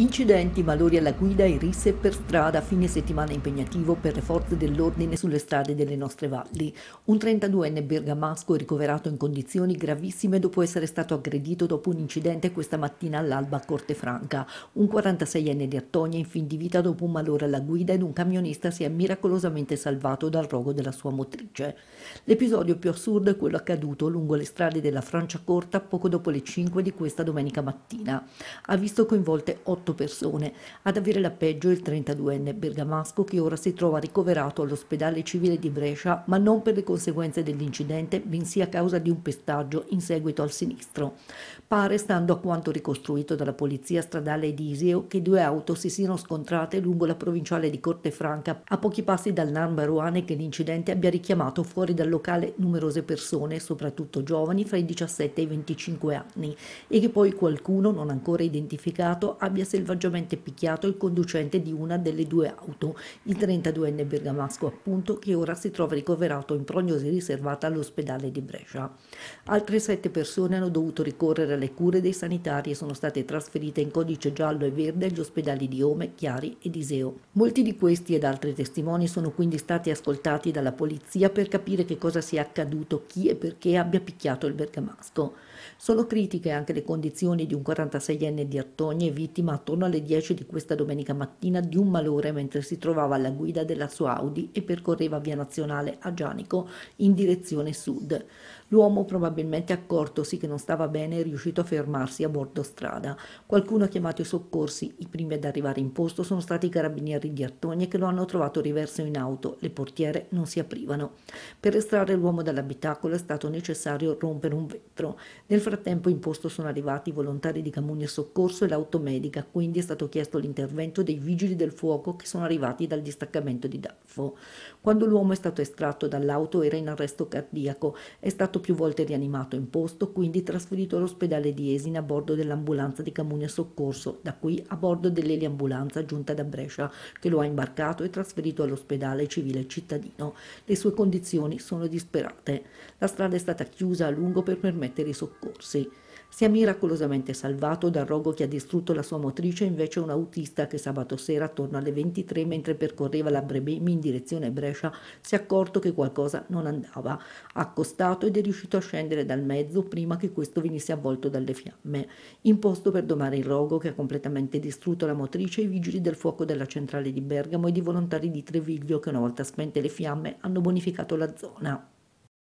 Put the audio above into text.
Incidenti, malori alla guida e risse per strada, fine settimana impegnativo per le forze dell'ordine sulle strade delle nostre valli. Un 32enne bergamasco ricoverato in condizioni gravissime dopo essere stato aggredito dopo un incidente questa mattina all'alba a Corte Franca. Un 46enne di Artonia in fin di vita dopo un malore alla guida ed un camionista si è miracolosamente salvato dal rogo della sua motrice. L'episodio più assurdo è quello accaduto lungo le strade della Francia Corta poco dopo le 5 di questa domenica mattina. Ha visto coinvolte 8 8 persone, ad avere la peggio il 32enne bergamasco che ora si trova ricoverato all'ospedale civile di Brescia, ma non per le conseguenze dell'incidente, bensì a causa di un pestaggio in seguito al sinistro. Pare, stando a quanto ricostruito dalla polizia stradale di Iseo, che due auto si siano scontrate lungo la provinciale di Cortefranca, a pochi passi dal Narmaruane che l'incidente abbia richiamato fuori dal locale numerose persone, soprattutto giovani fra i 17 e i 25 anni, e che poi qualcuno, non ancora identificato, abbia selezionato selvaggiamente picchiato il conducente di una delle due auto, il 32enne bergamasco appunto, che ora si trova ricoverato in prognosi riservata all'ospedale di Brescia. Altre sette persone hanno dovuto ricorrere alle cure dei sanitari e sono state trasferite in codice giallo e verde agli ospedali di Ome, Chiari ed Iseo. Molti di questi ed altri testimoni sono quindi stati ascoltati dalla polizia per capire che cosa sia accaduto, chi e perché abbia picchiato il bergamasco. Sono critiche anche le condizioni di un 46enne di Artogne vittima a attorno alle 10 di questa domenica mattina di un malore mentre si trovava alla guida della sua Audi e percorreva via nazionale a Gianico in direzione sud. L'uomo, probabilmente accortosi che non stava bene, è riuscito a fermarsi a bordo strada. Qualcuno ha chiamato i soccorsi. I primi ad arrivare in posto sono stati i carabinieri di Artogne che lo hanno trovato riverso in auto. Le portiere non si aprivano. Per estrarre l'uomo dall'abitacolo è stato necessario rompere un vetro. Nel frattempo in posto sono arrivati i volontari di Camugna Soccorso e l'automedica quindi è stato chiesto l'intervento dei vigili del fuoco che sono arrivati dal distaccamento di Daffo. Quando l'uomo è stato estratto dall'auto era in arresto cardiaco, è stato più volte rianimato in posto, quindi trasferito all'ospedale di Esina a bordo dell'ambulanza di Camunia Soccorso, da qui a bordo dell'eliambulanza giunta da Brescia, che lo ha imbarcato e trasferito all'ospedale civile cittadino. Le sue condizioni sono disperate. La strada è stata chiusa a lungo per permettere i soccorsi. Si è miracolosamente salvato dal rogo che ha distrutto la sua motrice Beatrice è invece un autista che sabato sera attorno alle 23 mentre percorreva la Brebemi in direzione Brescia si è accorto che qualcosa non andava, ha accostato ed è riuscito a scendere dal mezzo prima che questo venisse avvolto dalle fiamme. Imposto per domare il rogo che ha completamente distrutto la motrice, i vigili del fuoco della centrale di Bergamo e i volontari di Treviglio che una volta spente le fiamme hanno bonificato la zona.